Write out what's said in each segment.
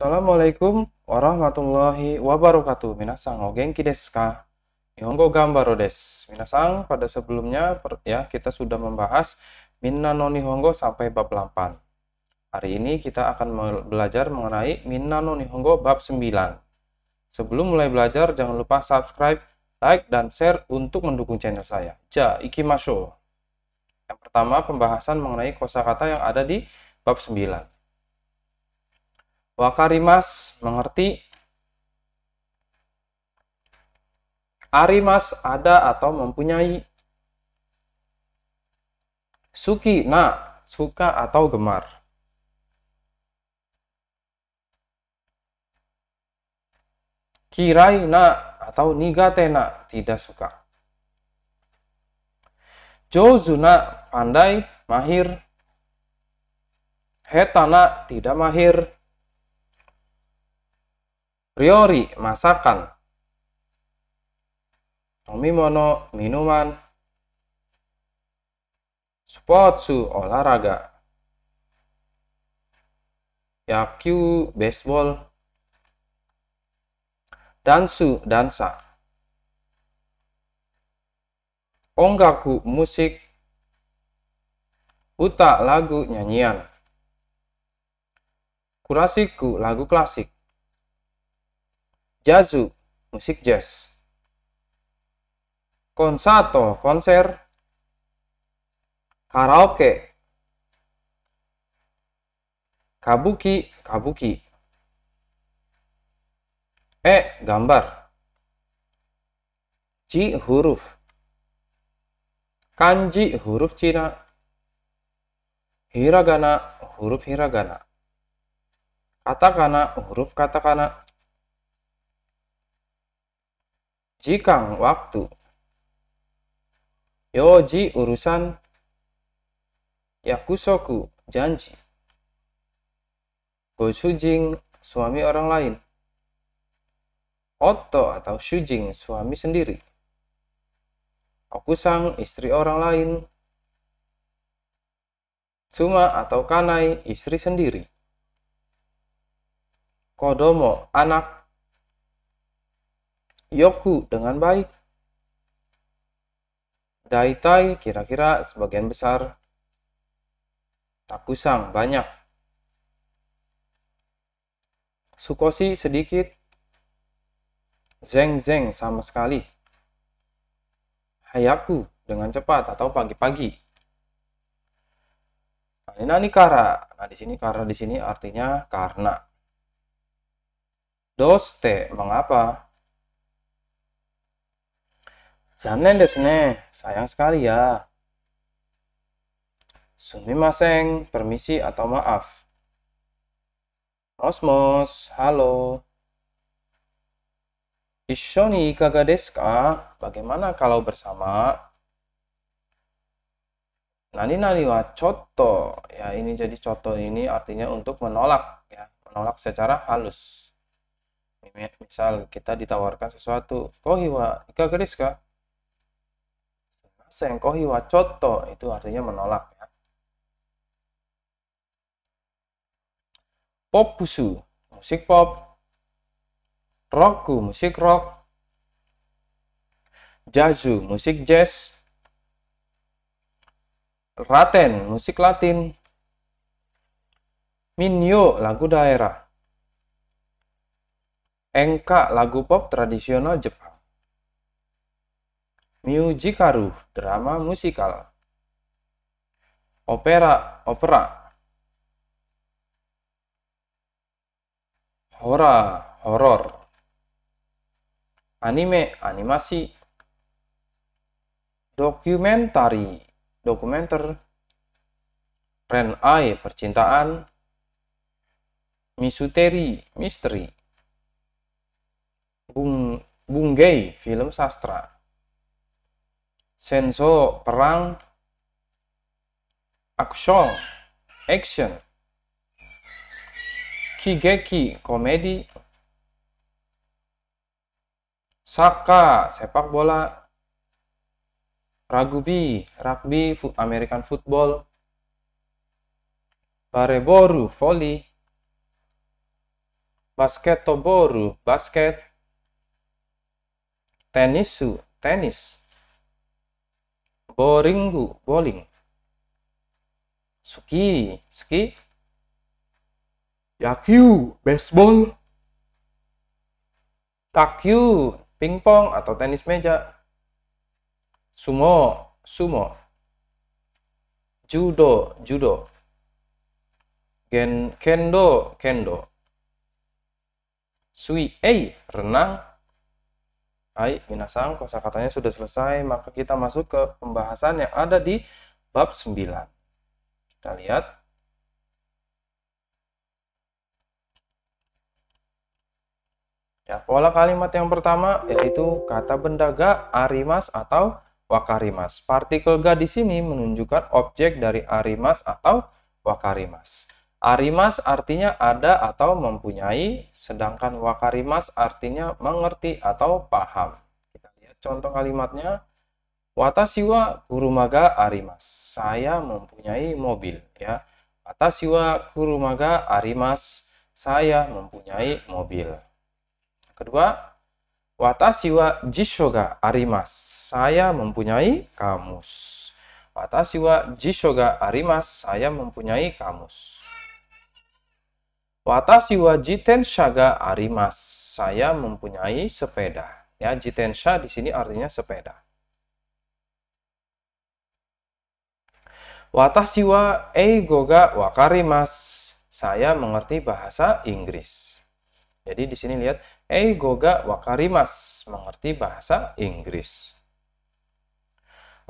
Assalamualaikum warahmatullahi wabarakatuh. Minasang o kideska. desu ka? Nihongo gambaro desu. Minasang, pada sebelumnya ya kita sudah membahas Minna no Nihongo sampai bab 8. Hari ini kita akan belajar mengenai Minna no Nihongo bab 9. Sebelum mulai belajar, jangan lupa subscribe, like, dan share untuk mendukung channel saya. Ja, ikimasho. Yang pertama, pembahasan mengenai kosakata yang ada di bab 9. Wakarimas mengerti. Arimas ada atau mempunyai. Suki na suka atau gemar. kirai na atau nigate na tidak suka. Jozu na pandai, mahir. Hetana tidak mahir. Priori masakan. Omimono, minuman. Sportsu, olahraga. Yakyu, baseball. Dansu, dansa. ongaku musik. Uta, lagu, nyanyian. Kurasiku, lagu klasik. Jazu, musik jazz. Konsato, konser. Karaoke. Kabuki, kabuki. E, gambar. Ji, huruf. Kanji, huruf Cina. Hiragana, huruf hiragana. Katakana, huruf katakana. jikang waktu yoji urusan yakusoku janji go shujing suami orang lain oto atau shujing suami sendiri Okusang istri orang lain Suma atau Kanai istri sendiri Kodomo anak yoku dengan baik. Daitai kira-kira sebagian besar. Takusang banyak. Sukosi sedikit. Zeng-zeng sama sekali. Hayaku dengan cepat atau pagi-pagi. Nah, ini kara. Nah, di sini kara di sini artinya karena. Doste, mengapa? sayang sekali ya. Sumimasen, permisi atau maaf. Osmos, halo. Ishoni kaga desu Bagaimana kalau bersama? Nani nani wa coto. Ya, ini jadi coto ini artinya untuk menolak ya, menolak secara halus. Misal kita ditawarkan sesuatu, kohiwa kaga desu ka? sengkohi wacoto itu artinya menolak ya. Pop busu musik pop, roku musik rock, jazu musik jazz, raten musik latin, minyo lagu daerah, engka lagu pop tradisional Jepang. Musicaru, drama musikal. Opera, opera. Hora, horor. Anime, animasi. Dokumentari, dokumenter. Renai, percintaan. Misuteri, misteri. Bung, Bungei, film sastra senso perang action action kigeki komedi saka sepak bola rugby rugby American football bareboru volley basket, basketoboru basket tenisu tenis boringgu bowling suki Ski, yakyu baseball takyu pingpong atau tenis meja sumo sumo judo judo gen kendo kendo sui Eh, renang Hai minasang, katanya sudah selesai, maka kita masuk ke pembahasan yang ada di bab 9. Kita lihat Ya, pola kalimat yang pertama yaitu kata benda ga arimas atau wakarimas. Partikel ga di sini menunjukkan objek dari arimas atau wakarimas. Arimas artinya ada atau mempunyai, sedangkan wakarimas artinya mengerti atau paham. Kita lihat contoh kalimatnya. Watashiwa kurumaga arimas. Saya mempunyai mobil, ya. Watashiwa kurumaga arimas. Saya mempunyai mobil. Kedua, Watasiwa jishoga arimas. Saya mempunyai kamus. Watasiwa jishoga arimas. Saya mempunyai kamus. Watashi wa shaga arimas. Saya mempunyai sepeda. Ya, jitensha di sini artinya sepeda. Watashi wa eigo ga wakarimas. Saya mengerti bahasa Inggris. Jadi di sini lihat eigo ga wakarimas, mengerti bahasa Inggris.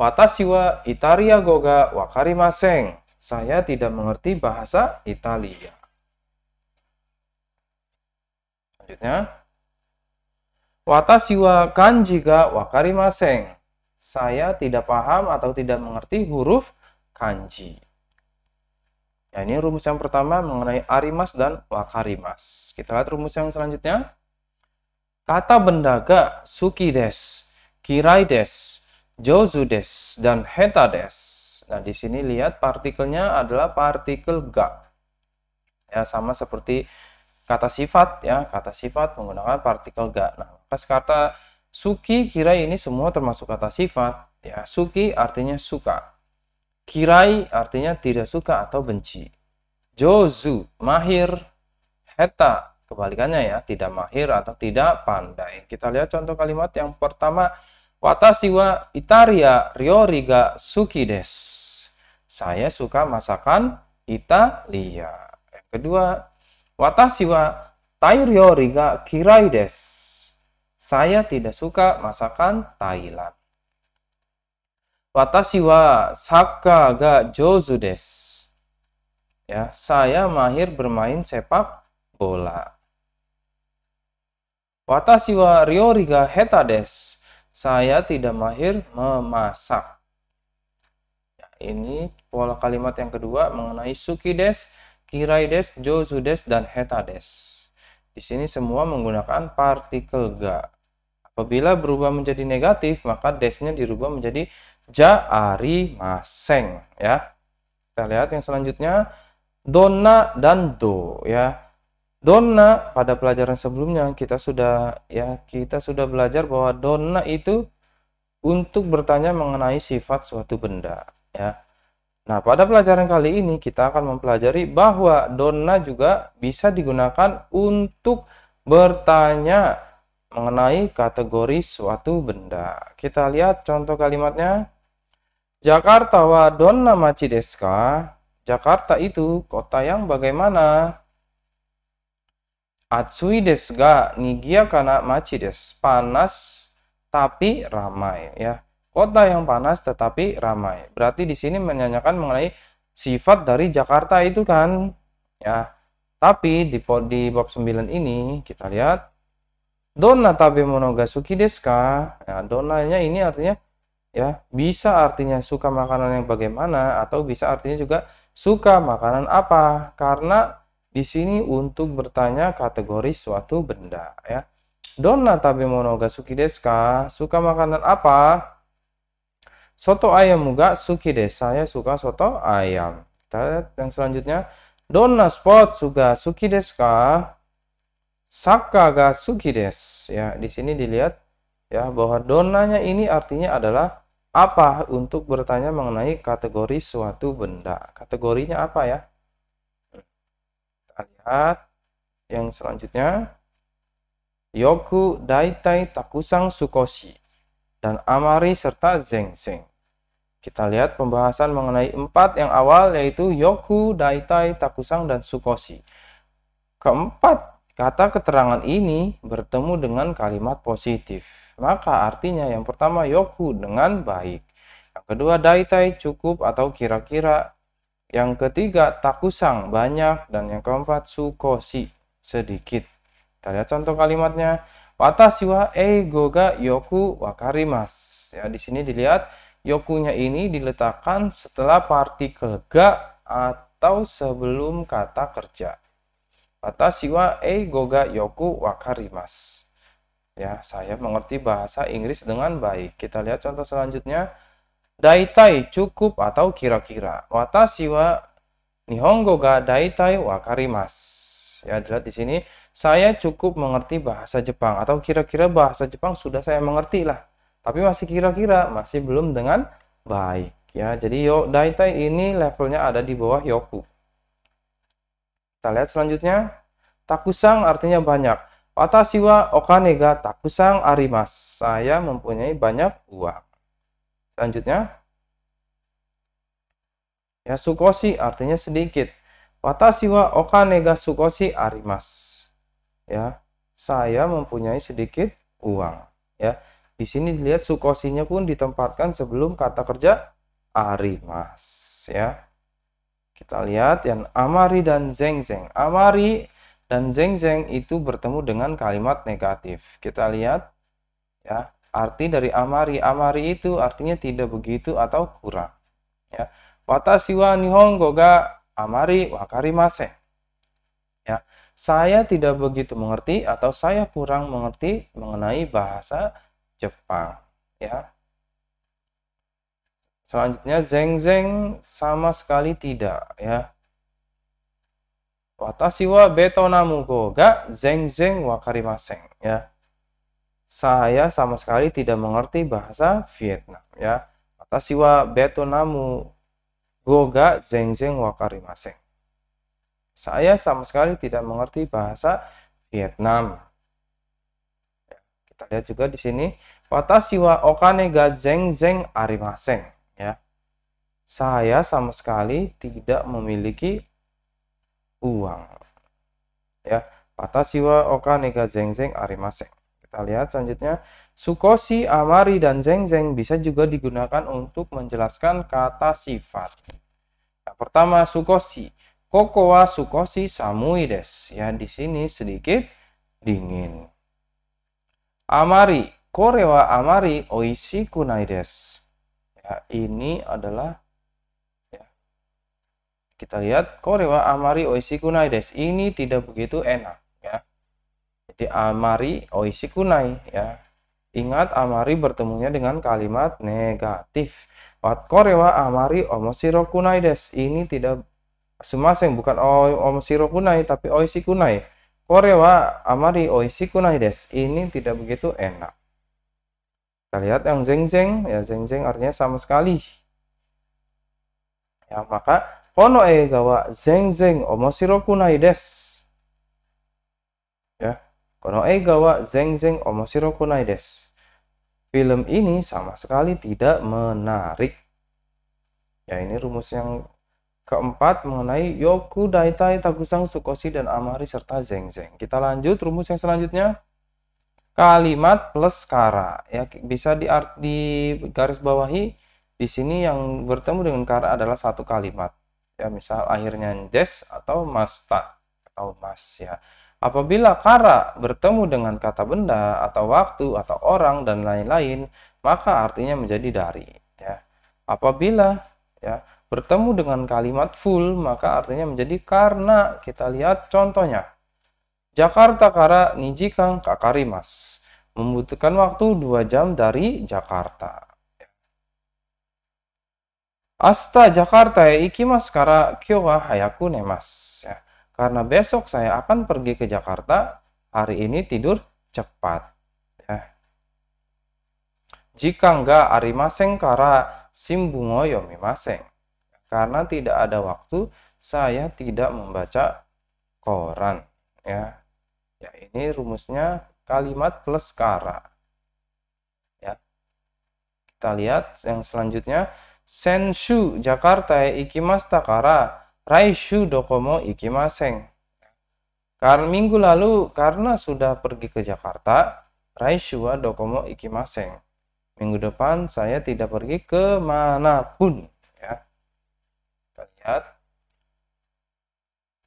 Watashi wa Italia goga wakarimasen. Saya tidak mengerti bahasa Italia. Selanjutnya, Watashi wa kanji ga wakarimaseng. Saya tidak paham atau tidak mengerti huruf kanji. Ya, ini rumus yang pertama mengenai arimas dan wakarimas. Kita lihat rumus yang selanjutnya. Kata benda bendaga suki des, kirai des, jozu des, dan heta des. Nah, di sini lihat partikelnya adalah partikel ga. Ya, sama seperti kata sifat ya kata sifat menggunakan partikel ga nah pas kata suki kirai ini semua termasuk kata sifat ya suki artinya suka kirai artinya tidak suka atau benci jozu mahir heta kebalikannya ya tidak mahir atau tidak pandai kita lihat contoh kalimat yang pertama watasiwa itaria rioriga ga suki des saya suka masakan Italia yang kedua Watashi wa Tairyo riga kirai desu. Saya tidak suka masakan Thailand. Watashi wa saka ga jozu desu. Ya, saya mahir bermain sepak bola. Watashi wa ryori ga heta desu. Saya tidak mahir memasak. Ya, ini pola kalimat yang kedua mengenai suki des kiraides, jozudes, dan hetades. Di sini semua menggunakan partikel ga. Apabila berubah menjadi negatif, maka desnya dirubah menjadi jaari maseng. Ya, kita lihat yang selanjutnya dona dan do. Ya, dona pada pelajaran sebelumnya kita sudah ya kita sudah belajar bahwa dona itu untuk bertanya mengenai sifat suatu benda. Ya, Nah, pada pelajaran kali ini kita akan mempelajari bahwa dona juga bisa digunakan untuk bertanya mengenai kategori suatu benda. Kita lihat contoh kalimatnya. Jakarta wa donna machi Jakarta itu kota yang bagaimana? Atsui desu ga nigia kana machi desu. Panas tapi ramai ya. Kota yang panas tetapi ramai. Berarti di sini menyanyikan mengenai sifat dari Jakarta itu kan. Ya. Tapi di, di bab 9 ini kita lihat dona tabe monogasuki desu Ya, donanya ini artinya ya bisa artinya suka makanan yang bagaimana atau bisa artinya juga suka makanan apa karena di sini untuk bertanya kategori suatu benda ya dona tabe monogasuki desu suka makanan apa soto ayam muga suki deh saya suka soto ayam yang selanjutnya dona spot suga suki desu ka saka ga suki des ya di sini dilihat ya bahwa donanya ini artinya adalah apa untuk bertanya mengenai kategori suatu benda kategorinya apa ya kita lihat yang selanjutnya yoku daitai takusang sukoshi dan amari serta zengseng kita lihat pembahasan mengenai empat yang awal yaitu yoku, daitai, takusang, dan sukoshi. Keempat, kata keterangan ini bertemu dengan kalimat positif. Maka artinya yang pertama yoku dengan baik. Yang kedua daitai cukup atau kira-kira. Yang ketiga takusang banyak dan yang keempat sukoshi sedikit. Kita lihat contoh kalimatnya. Watashi wa eigo ga yoku wakarimas. Ya, di sini dilihat yokunya ini diletakkan setelah partikel ga atau sebelum kata kerja. Kata siwa e goga yoku wakarimas. Ya, saya mengerti bahasa Inggris dengan baik. Kita lihat contoh selanjutnya. Daitai cukup atau kira-kira. Watashi wa nihongo ga daitai wakarimas. Ya, dilihat di sini. Saya cukup mengerti bahasa Jepang atau kira-kira bahasa Jepang sudah saya mengerti lah tapi masih kira-kira masih belum dengan baik ya jadi yo daitai ini levelnya ada di bawah yoku kita lihat selanjutnya takusang artinya banyak watashi okanega takusang arimas saya mempunyai banyak uang selanjutnya ya sukoshi artinya sedikit watashi okanega sukoshi arimas ya saya mempunyai sedikit uang ya di sini dilihat sukosinya pun ditempatkan sebelum kata kerja arimas ya. Kita lihat yang amari dan zeng -zeng. Amari dan zeng -zeng itu bertemu dengan kalimat negatif. Kita lihat ya, arti dari amari. Amari itu artinya tidak begitu atau kurang ya. Watashi wa nihongo ga amari wa karimase. Ya, saya tidak begitu mengerti atau saya kurang mengerti mengenai bahasa Jepang ya selanjutnya zeng zeng sama sekali tidak ya watashi wa betonamu go ga zeng zeng wa karimaseng ya saya sama sekali tidak mengerti bahasa Vietnam ya watashi wa betonamu go ga zeng zeng wa karimaseng saya sama sekali tidak mengerti bahasa Vietnam kita lihat juga di sini watashiwa wa okane ga zeng zeng arimasen ya. Saya sama sekali tidak memiliki uang. Ya, watashiwa wa okane ga zeng zeng arimasen. Kita lihat selanjutnya sukoshi, amari dan zeng zeng bisa juga digunakan untuk menjelaskan kata sifat. pertama sukoshi. Kokowa sukoshi samui des. Ya, di sini sedikit dingin. Amari, korewa amari oishi kunai desu. Ya, ini adalah ya, kita lihat korewa amari oishi kunai desu. Ini tidak begitu enak ya. Jadi amari oishi kunai. ya. Ingat amari bertemunya dengan kalimat negatif. Wat korewa amari omoshiro kunai desu. Ini tidak semaseng bukan omoshiro kunai tapi oishi kunai Kore wa amari oishi kunai desu. Ini tidak begitu enak. Kita lihat yang zeng-zeng. Ya, zeng-zeng artinya sama sekali. Ya, maka kono e gawa zeng-zeng omosiro kunai desu. Ya, kono e gawa zeng-zeng omosiro kunai desu film ini sama sekali tidak menarik. Ya, ini rumus yang Keempat, mengenai yoku, daitai, takusang, sukosi, dan amari, serta zeng-zeng. Kita lanjut rumus yang selanjutnya. Kalimat plus kara. Ya, bisa di, di garis bawahi. Di sini yang bertemu dengan kara adalah satu kalimat. Ya, misal akhirnya des atau masta atau mas ya. Apabila kara bertemu dengan kata benda atau waktu atau orang dan lain-lain, maka artinya menjadi dari ya. Apabila ya bertemu dengan kalimat full, maka artinya menjadi karena. Kita lihat contohnya. Jakarta kara nijikang kakarimas. Membutuhkan waktu 2 jam dari Jakarta. Asta Jakarta ya ikimas kara kyo wa hayaku nemas. Ya. Karena besok saya akan pergi ke Jakarta, hari ini tidur cepat. Ya. Jika enggak arimaseng kara simbungo maseng karena tidak ada waktu, saya tidak membaca koran. Ya, ya ini rumusnya kalimat plus kara. Ya, kita lihat yang selanjutnya. Senshu Jakarta e ikimasta kara, raishu dokomo ikimaseng. Karena minggu lalu karena sudah pergi ke Jakarta, raishu wa dokomo ikimaseng. Minggu depan saya tidak pergi ke manapun lihat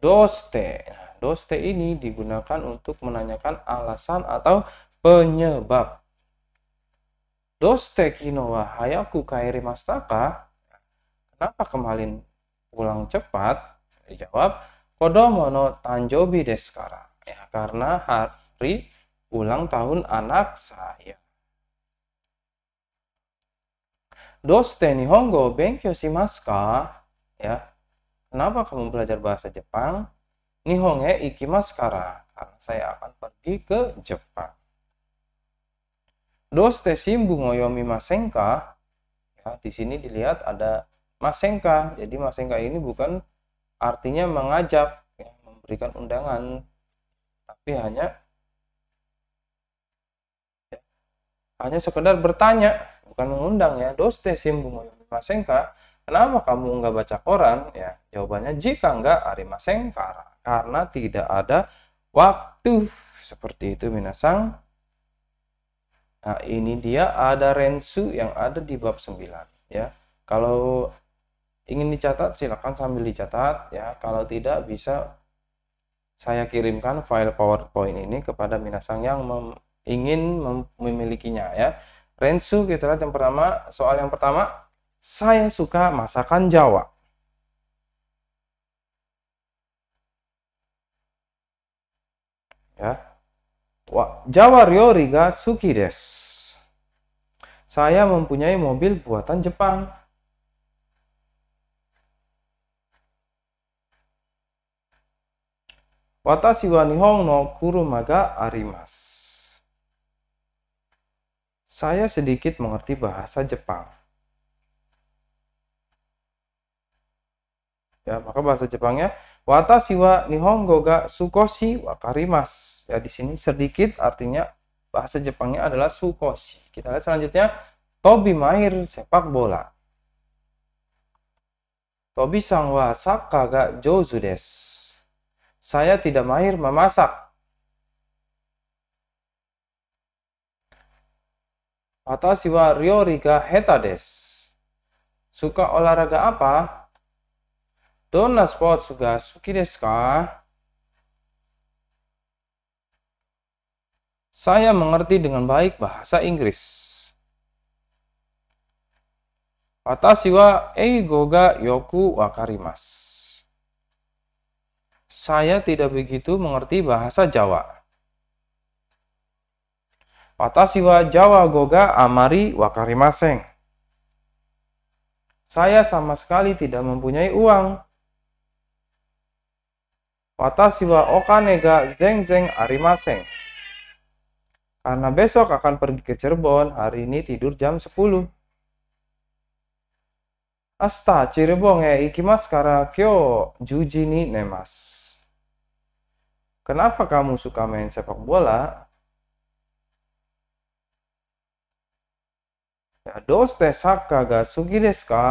doste. Doste ini digunakan untuk menanyakan alasan atau penyebab. Doste kino wa hayaku mastaka. Kenapa kemarin pulang cepat? Dijawab, kodomo no tanjobi deskara. Ya, karena hari ulang tahun anak saya. Doste nihongo benkyo shimasu ka? ya kenapa kamu belajar bahasa Jepang Nihonge ikimasu kara karena saya akan pergi ke Jepang Doste simbu ngoyomi masenka ya di sini dilihat ada masenka jadi masenka ini bukan artinya mengajak ya, memberikan undangan tapi hanya ya, hanya sekedar bertanya bukan mengundang ya doste simbu ngoyomi masenka Kenapa kamu nggak baca koran? Ya, jawabannya jika nggak arima sengkara. Karena tidak ada waktu. Seperti itu minasang. Nah, ini dia ada rensu yang ada di bab 9. Ya, kalau ingin dicatat silakan sambil dicatat ya. Kalau tidak bisa saya kirimkan file PowerPoint ini kepada minasang yang mem ingin mem memilikinya ya. Rensu kita lihat yang pertama, soal yang pertama saya suka masakan Jawa. Ya. Wa, Jawa ryo riga suki Des. Saya mempunyai mobil buatan Jepang. Watashi wa Nihon no kuruma ga arimasu. Saya sedikit mengerti bahasa Jepang. Ya, maka bahasa Jepangnya watashi wa nihongo ga sukoshi wakarimas Ya, di sini sedikit artinya bahasa Jepangnya adalah sukoshi. Kita lihat selanjutnya Tobi mahir sepak bola. Tobi sang wa saka ga jozu desu. Saya tidak mahir memasak. Watashi siwa ryori ga heta desu. Suka olahraga apa? どんなスポーツが好きですか Saya mengerti dengan baik bahasa Inggris. Watashi wa eigo ga yoku wakarimasu. Saya tidak begitu mengerti bahasa Jawa. Watashi wa Jawa goga amari wakarimasen. Saya sama sekali tidak mempunyai uang. Watashi wa okane ga zeng zeng arimaseng. Karena besok akan pergi ke Cirebon, hari ini tidur jam 10. Asta Cirebon e ya, ikimasu kara kyo juji ni nemas. Kenapa kamu suka main sepak bola? Ya, dos te saka ga sugi desu ka?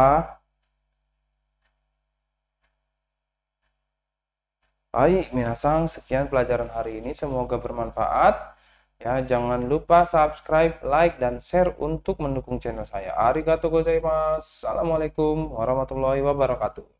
Baik, minasang, sekian pelajaran hari ini. Semoga bermanfaat. Ya, jangan lupa subscribe, like, dan share untuk mendukung channel saya. Arigatou gozaimasu. Assalamualaikum warahmatullahi wabarakatuh.